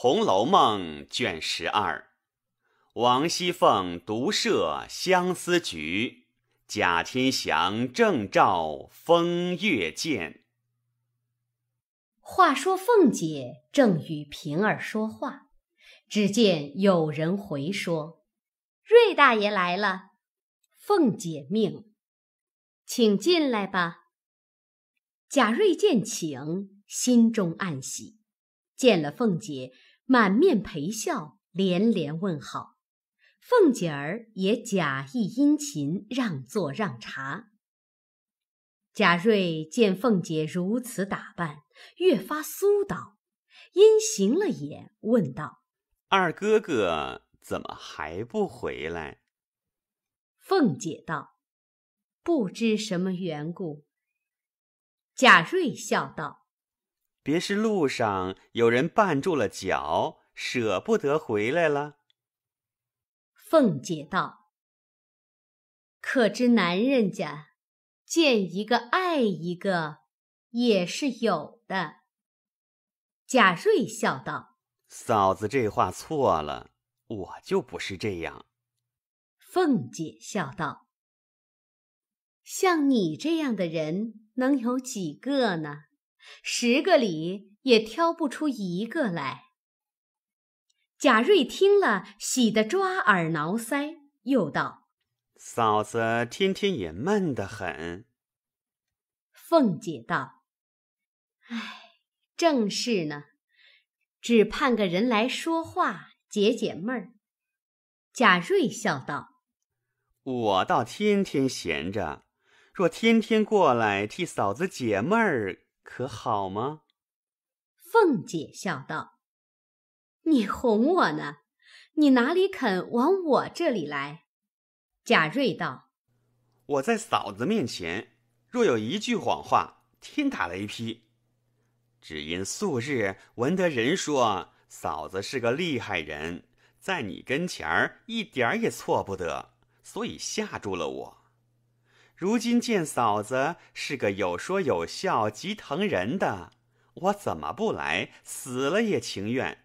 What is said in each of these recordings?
《红楼梦》卷十二，王熙凤独设相思局，贾天祥正照风月见话说凤姐正与平儿说话，只见有人回说：“瑞大爷来了。”凤姐命：“请进来吧。”贾瑞见请，心中暗喜，见了凤姐。满面陪笑，连连问好。凤姐儿也假意殷勤，让座让茶。贾瑞见凤姐如此打扮，越发苏倒，因行了眼，问道：“二哥哥怎么还不回来？”凤姐道：“不知什么缘故。”贾瑞笑道。别是路上有人绊住了脚，舍不得回来了。凤姐道：“可知男人家见一个爱一个也是有的。”贾瑞笑道：“嫂子这话错了，我就不是这样。”凤姐笑道：“像你这样的人能有几个呢？”十个里也挑不出一个来。贾瑞听了，喜得抓耳挠腮，又道：“嫂子天天也闷得很。”凤姐道：“哎，正是呢，只盼个人来说话，解解闷儿。”贾瑞笑道：“我倒天天闲着，若天天过来替嫂子解闷儿。”可好吗？凤姐笑道：“你哄我呢，你哪里肯往我这里来？”贾瑞道：“我在嫂子面前，若有一句谎话，天打雷劈。只因素日闻得人说嫂子是个厉害人，在你跟前儿一点也错不得，所以吓住了我。”如今见嫂子是个有说有笑、极疼人的，我怎么不来？死了也情愿。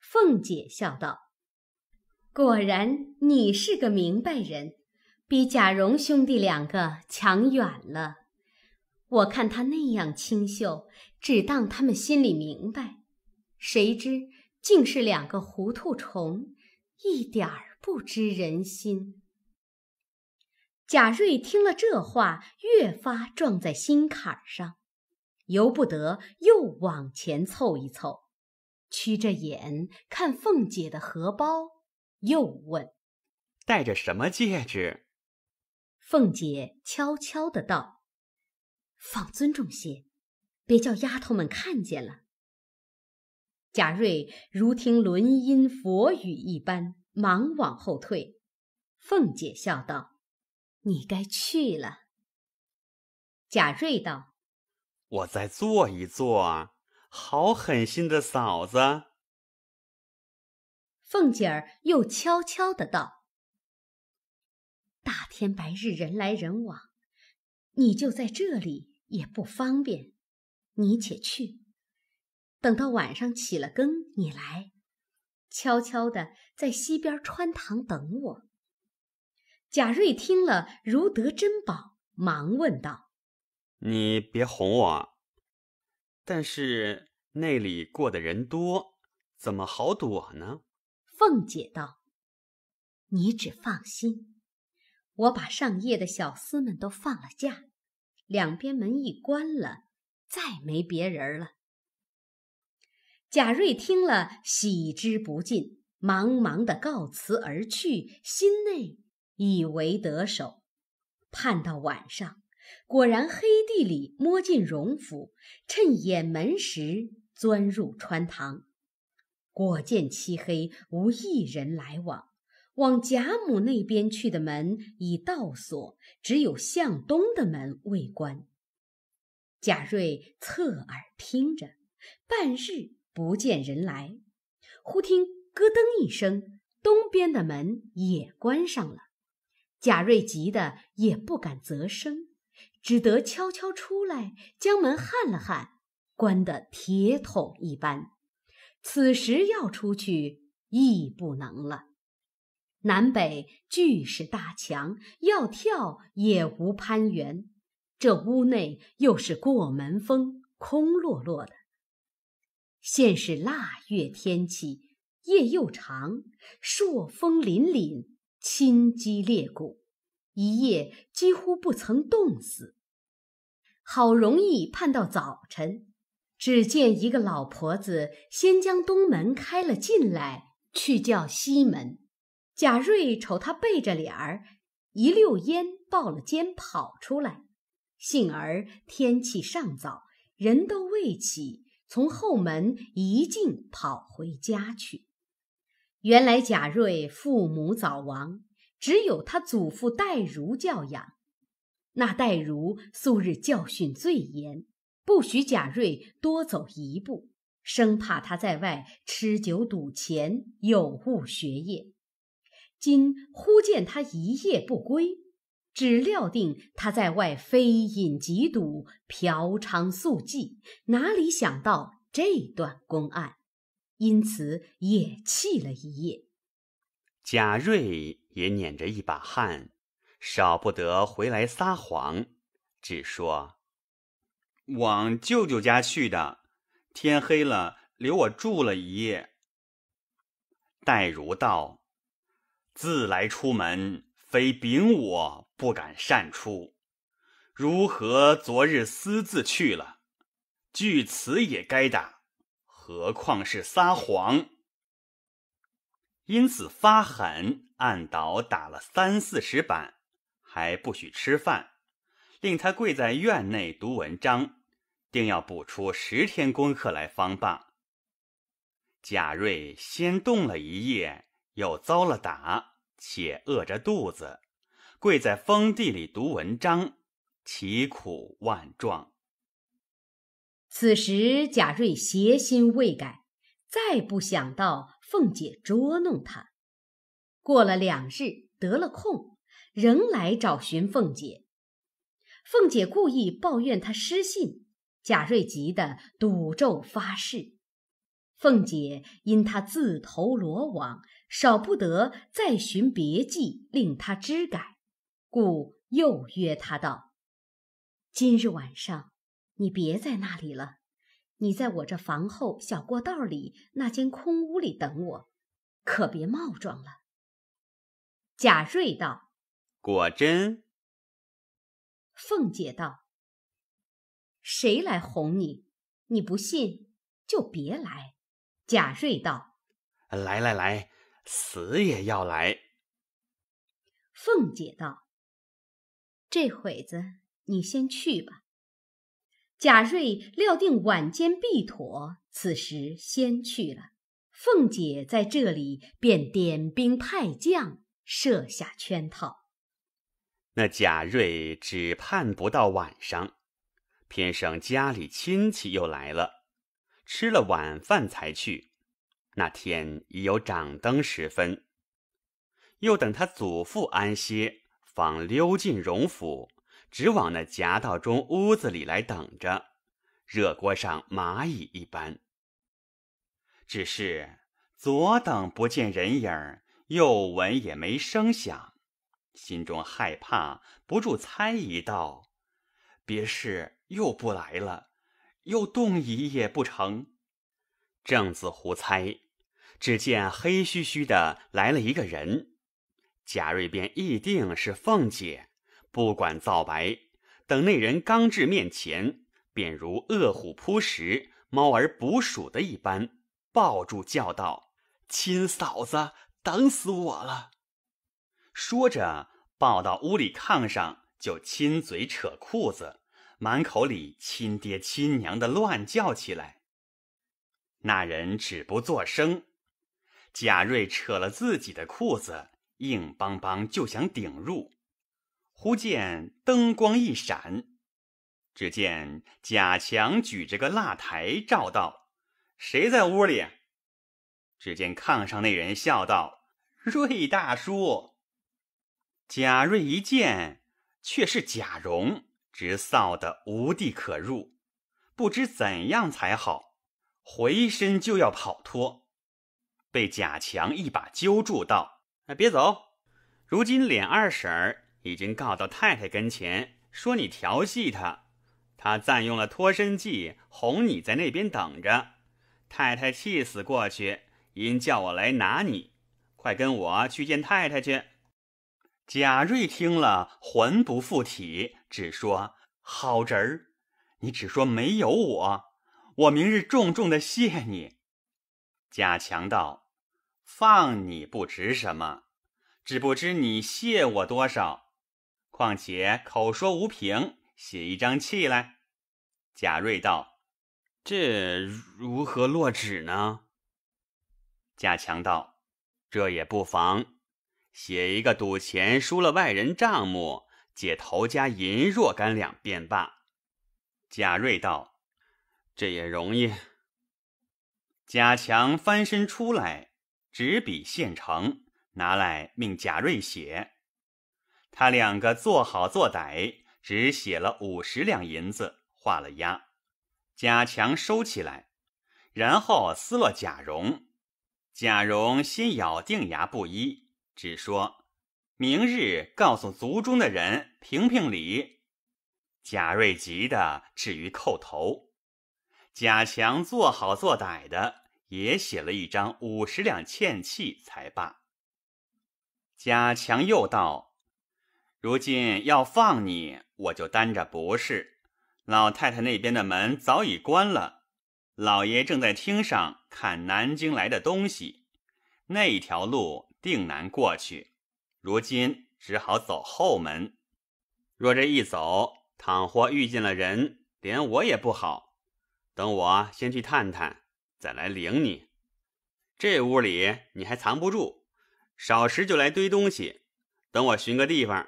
凤姐笑道：“果然你是个明白人，比贾蓉兄弟两个强远了。我看他那样清秀，只当他们心里明白，谁知竟是两个糊涂虫，一点不知人心。”贾瑞听了这话，越发撞在心坎上，由不得又往前凑一凑，屈着眼看凤姐的荷包，又问：“戴着什么戒指？”凤姐悄悄的道：“放尊重些，别叫丫头们看见了。”贾瑞如听轮音佛语一般，忙往后退。凤姐笑道。你该去了，贾瑞道：“我再坐一坐。”好狠心的嫂子。凤姐儿又悄悄的道：“大天白日人来人往，你就在这里也不方便。你且去，等到晚上起了更，你来，悄悄的在西边穿堂等我。”贾瑞听了，如得珍宝，忙问道：“你别哄我。但是那里过的人多，怎么好躲呢？”凤姐道：“你只放心，我把上夜的小厮们都放了假，两边门一关了，再没别人了。”贾瑞听了，喜之不尽，忙忙的告辞而去，心内。以为得手，盼到晚上，果然黑地里摸进荣府，趁掩门时钻入穿堂，果见漆黑，无一人来往。往贾母那边去的门已倒锁，只有向东的门未关。贾瑞侧耳听着，半日不见人来，忽听咯噔一声，东边的门也关上了。贾瑞急得也不敢啧声，只得悄悄出来，将门焊了焊，关得铁桶一般。此时要出去亦不能了。南北俱是大墙，要跳也无攀援。这屋内又是过门风，空落落的。现是腊月天气，夜又长，朔风凛凛。亲肌裂骨，一夜几乎不曾冻死。好容易盼到早晨，只见一个老婆子先将东门开了进来，去叫西门。贾瑞瞅他背着脸儿，一溜烟抱了肩跑出来。幸而天气尚早，人都未起，从后门一径跑回家去。原来贾瑞父母早亡，只有他祖父戴如教养。那戴如素日教训最严，不许贾瑞多走一步，生怕他在外吃酒赌钱，有误学业。今忽见他一夜不归，只料定他在外非饮即赌，嫖娼宿妓，哪里想到这段公案？因此也气了一夜，贾瑞也捻着一把汗，少不得回来撒谎，只说往舅舅家去的，天黑了留我住了一夜。戴如道，自来出门非禀我不敢擅出，如何昨日私自去了？据此也该打。何况是撒谎，因此发狠，按倒打了三四十板，还不许吃饭，令他跪在院内读文章，定要补出十天功课来方罢。贾瑞先动了一夜，又遭了打，且饿着肚子，跪在封地里读文章，其苦万状。此时贾瑞邪心未改，再不想到凤姐捉弄他。过了两日得了空，仍来找寻凤姐。凤姐故意抱怨他失信，贾瑞急得赌咒发誓。凤姐因他自投罗网，少不得再寻别计令他知改，故又约他道：“今日晚上。”你别在那里了，你在我这房后小过道里那间空屋里等我，可别冒撞了。贾瑞道：“果真？”凤姐道：“谁来哄你？你不信就别来。”贾瑞道：“来来来，死也要来。”凤姐道：“这会子你先去吧。”贾瑞料定晚间必妥，此时先去了。凤姐在这里便点兵派将，设下圈套。那贾瑞只盼不到晚上，偏生家里亲戚又来了，吃了晚饭才去。那天已有掌灯时分，又等他祖父安歇，方溜进荣府。直往那夹道中屋子里来等着，热锅上蚂蚁一般。只是左等不见人影，右闻也没声响，心中害怕，不住猜疑道：“别是又不来了？又动一夜不成？”正自胡猜，只见黑须须的来了一个人，贾瑞便一定是凤姐。不管皂白，等那人刚至面前，便如饿虎扑食、猫儿捕鼠的一般，抱住叫道：“亲嫂子，等死我了！”说着抱到屋里炕上，就亲嘴扯裤子，满口里亲爹亲娘的乱叫起来。那人止不作声，贾瑞扯了自己的裤子，硬邦邦就想顶入。忽见灯光一闪，只见贾强举着个蜡台照道：“谁在屋里？”只见炕上那人笑道：“瑞大叔。”贾瑞一见，却是贾蓉，直臊得无地可入，不知怎样才好，回身就要跑脱，被贾强一把揪住道：“哎，别走！如今脸二婶儿。”已经告到太太跟前，说你调戏他，他暂用了脱身计，哄你在那边等着。太太气死过去，因叫我来拿你，快跟我去见太太去。贾瑞听了魂不附体，只说：“好侄儿，你只说没有我，我明日重重的谢你。”贾强道：“放你不值什么，只不知你谢我多少。”况且口说无凭，写一张契来。贾瑞道：“这如何落纸呢？”贾强道：“这也不妨，写一个赌钱输了外人账目，借头家银若干两便罢。”贾瑞道：“这也容易。”贾强翻身出来，执笔现成，拿来命贾瑞写。他两个做好做歹，只写了五十两银子，画了押，贾强收起来，然后撕了贾蓉。贾蓉先咬定牙不依，只说明日告诉族中的人评评理。贾瑞急的至于叩头。贾强做好做歹的，也写了一张五十两欠契才罢。贾强又道。如今要放你，我就担着不是。老太太那边的门早已关了，老爷正在厅上看南京来的东西，那条路定难过去。如今只好走后门。若这一走，倘或遇见了人，连我也不好。等我先去探探，再来领你。这屋里你还藏不住，少时就来堆东西。等我寻个地方。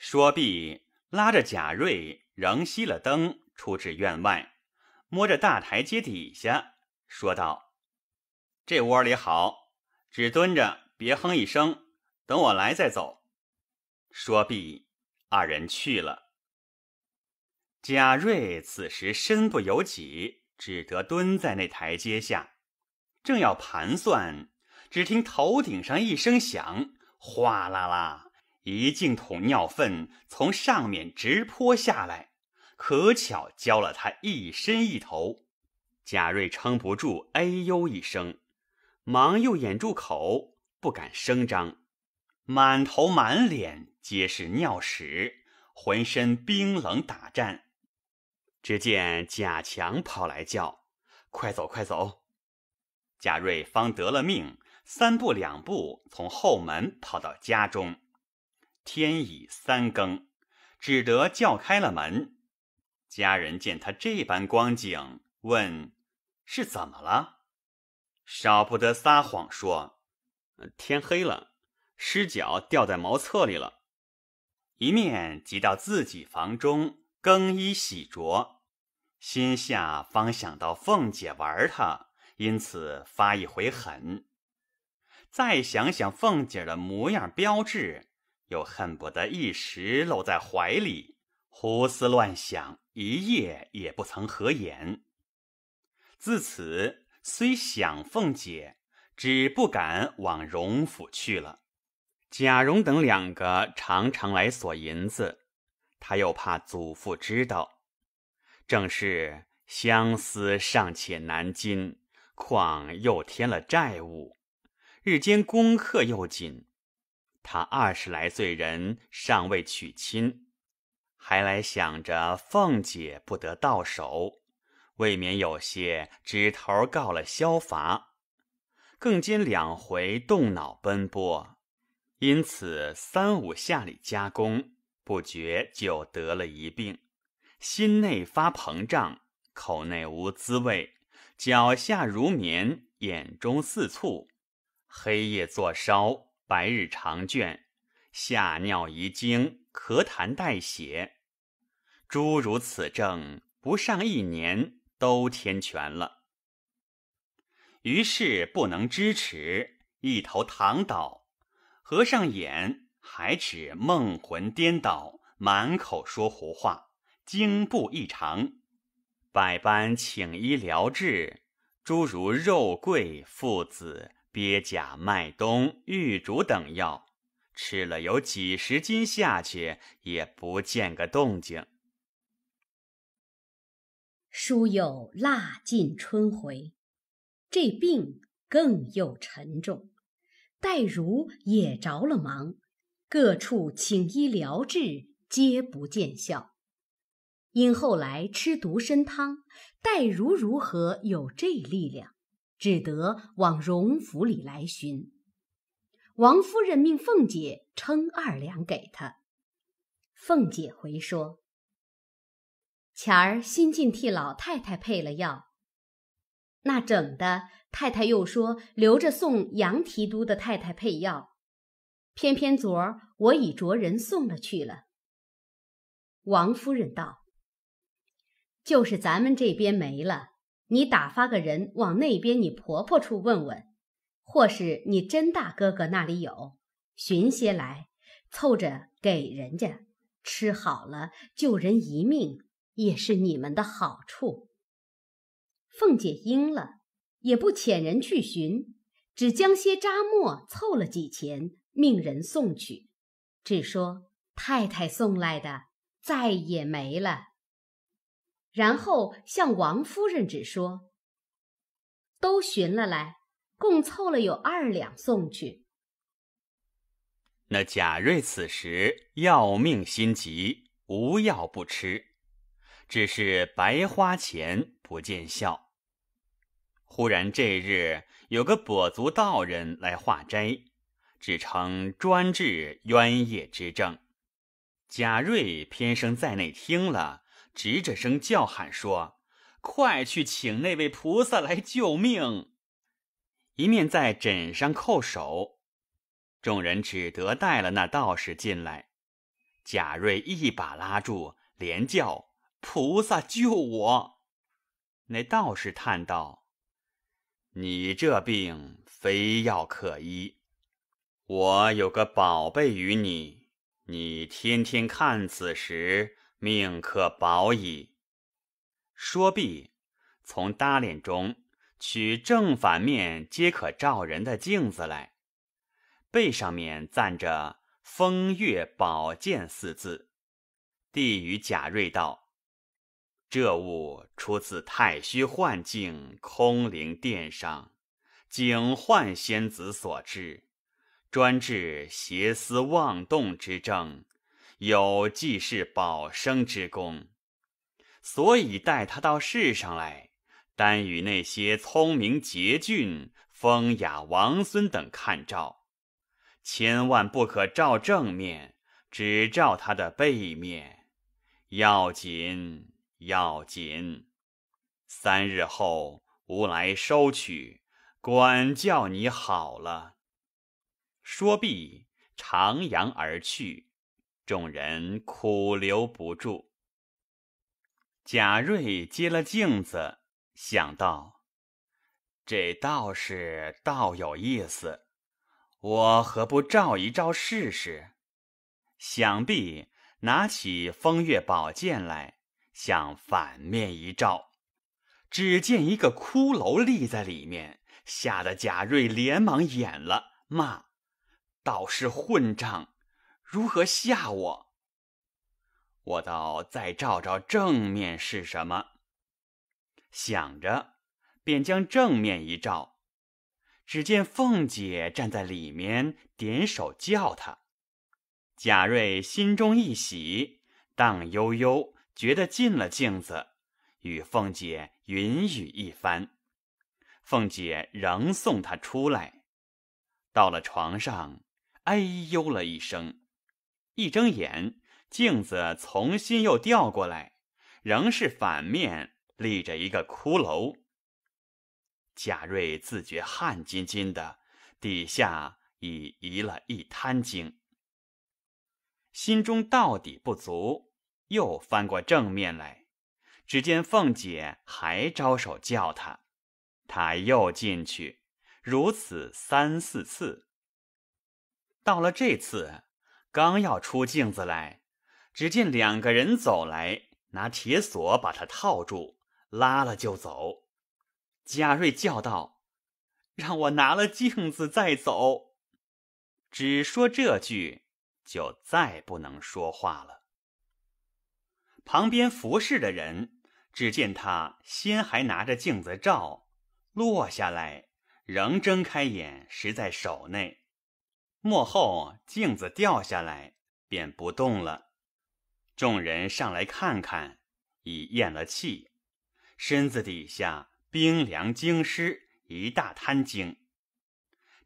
说毕，拉着贾瑞，仍熄了灯，出至院外，摸着大台阶底下，说道：“这窝里好，只蹲着，别哼一声，等我来再走。”说毕，二人去了。贾瑞此时身不由己，只得蹲在那台阶下，正要盘算，只听头顶上一声响，哗啦啦。一净桶尿粪从上面直泼下来，可巧浇了他一身一头。贾瑞撑不住，哎呦一声，忙又掩住口，不敢声张，满头满脸皆是尿屎，浑身冰冷打颤。只见贾强跑来叫：“快走，快走！”贾瑞方得了命，三步两步从后门跑到家中。天已三更，只得叫开了门。家人见他这般光景，问是怎么了，少不得撒谎说天黑了，尸脚掉在茅厕里了。一面急到自己房中更衣洗濯，心下方想到凤姐玩他，因此发一回狠。再想想凤姐的模样标志，又恨不得一时搂在怀里，胡思乱想，一夜也不曾合眼。自此虽想凤姐，只不敢往荣府去了。贾蓉等两个常常来索银子，他又怕祖父知道。正是相思尚且难禁，况又添了债务，日间功课又紧。他二十来岁，人尚未娶亲，还来想着凤姐不得到手，未免有些指头告了萧乏。更兼两回动脑奔波，因此三五下里加工，不觉就得了一病，心内发膨胀，口内无滋味，脚下如棉，眼中似醋，黑夜坐烧。白日长倦，下尿遗精，咳痰带血，诸如此症，不上一年都天全了。于是不能支持，一头躺倒，合上眼，还只梦魂颠倒，满口说胡话，经布异常，百般请医疗治，诸如肉桂、附子。鳖甲、麦冬、玉竹等药吃了有几十斤下去，也不见个动静。书又蜡尽春回，这病更又沉重。戴如也着了忙，各处请医疗治，皆不见效。因后来吃独参汤，戴如如何有这力量？只得往荣府里来寻，王夫人命凤姐称二两给他。凤姐回说：“前儿新近替老太太配了药，那整的太太又说留着送杨提督的太太配药，偏偏昨儿我已着人送了去了。”王夫人道：“就是咱们这边没了。”你打发个人往那边你婆婆处问问，或是你甄大哥哥那里有，寻些来凑着给人家吃好了，救人一命也是你们的好处。凤姐应了，也不遣人去寻，只将些渣末凑了几钱，命人送去，只说太太送来的，再也没了。然后向王夫人只说：“都寻了来，共凑了有二两送去。”那贾瑞此时要命心急，无药不吃，只是白花钱不见效。忽然这日有个跛足道人来化斋，只称专治冤业之症。贾瑞偏生在内听了。直着声叫喊说：“快去请那位菩萨来救命！”一面在枕上叩首。众人只得带了那道士进来。贾瑞一把拉住，连叫：“菩萨救我！”那道士叹道：“你这病非药可医，我有个宝贝与你，你天天看此时。”命可保矣。说毕，从搭脸中取正反面皆可照人的镜子来，背上面赞着“风月宝鉴”四字，递与贾瑞道：“这物出自太虚幻境空灵殿上景幻仙子所制，专治邪思妄动之症。”有济世保生之功，所以带他到世上来，单与那些聪明杰俊、风雅王孙等看照。千万不可照正面，只照他的背面。要紧，要紧！三日后吾来收取，管教你好了。说毕，徜徉而去。众人苦留不住。贾瑞接了镜子，想到这道士倒有意思，我何不照一照试试？想必拿起风月宝剑来向反面一照，只见一个骷髅立在里面，吓得贾瑞连忙掩了，骂：“道士混账！”如何吓我？我倒再照照正面是什么？想着，便将正面一照，只见凤姐站在里面，点手叫他。贾瑞心中一喜，荡悠悠觉得进了镜子，与凤姐云雨一番。凤姐仍送他出来，到了床上，哎呦了一声。一睁眼，镜子重新又调过来，仍是反面立着一个骷髅。贾瑞自觉汗津津的，底下已移了一滩精，心中到底不足，又翻过正面来，只见凤姐还招手叫他，他又进去，如此三四次，到了这次。刚要出镜子来，只见两个人走来，拿铁锁把他套住，拉了就走。贾瑞叫道：“让我拿了镜子再走。”只说这句，就再不能说话了。旁边服侍的人只见他先还拿着镜子照，落下来仍睁开眼，实在手内。幕后镜子掉下来，便不动了。众人上来看看，已咽了气，身子底下冰凉精湿一大滩晶。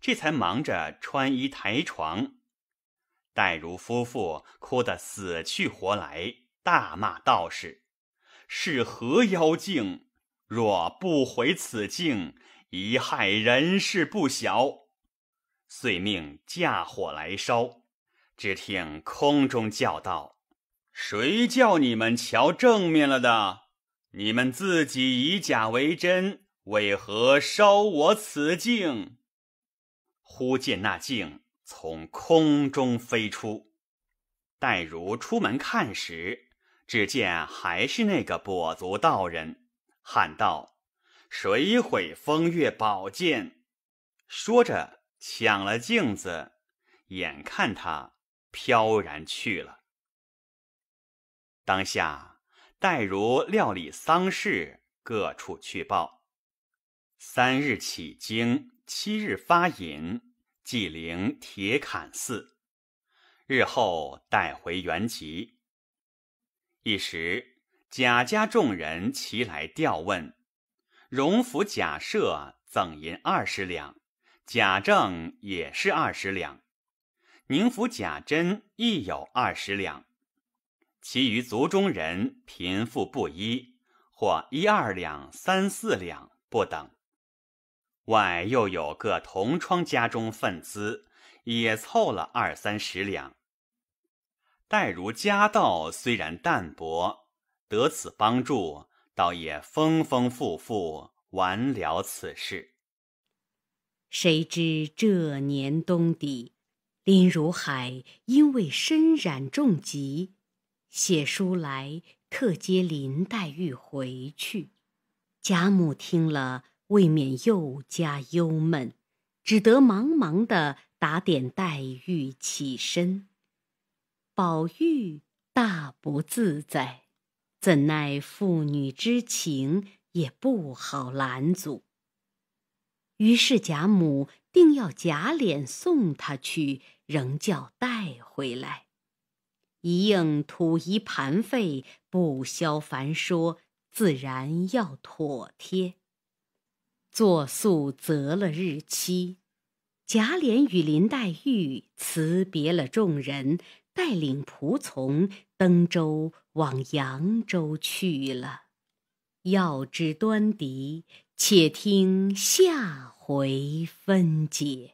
这才忙着穿衣抬床。戴如夫妇哭得死去活来，大骂道士：“是何妖精？若不回此境，贻害人事不小。”遂命架火来烧，只听空中叫道：“谁叫你们瞧正面了的？你们自己以假为真，为何烧我此镜？”忽见那镜从空中飞出，待如出门看时，只见还是那个跛足道人，喊道：“谁毁风月宝剑？”说着。抢了镜子，眼看他飘然去了。当下黛如料理丧事，各处去报。三日起京，七日发引，祭灵铁槛寺，日后带回原籍。一时贾家众人齐来调问，荣府贾赦赠银二十两。贾政也是二十两，宁府贾珍亦有二十两，其余族中人贫富不一，或一二两、三四两不等。外又有个同窗家中分资，也凑了二三十两。待如家道虽然淡薄，得此帮助，倒也丰丰富富完了此事。谁知这年冬底，林如海因为身染重疾，写书来特接林黛玉回去。贾母听了，未免又加忧闷，只得忙忙的打点黛玉起身。宝玉大不自在，怎奈父女之情也不好拦阻。于是贾母定要贾琏送他去，仍叫带回来。一应土仪盘费不消凡说，自然要妥帖。作宿择了日期，贾琏与林黛玉辞别了众人，带领仆从登舟往扬州去了。要知端倪，且听下回分解。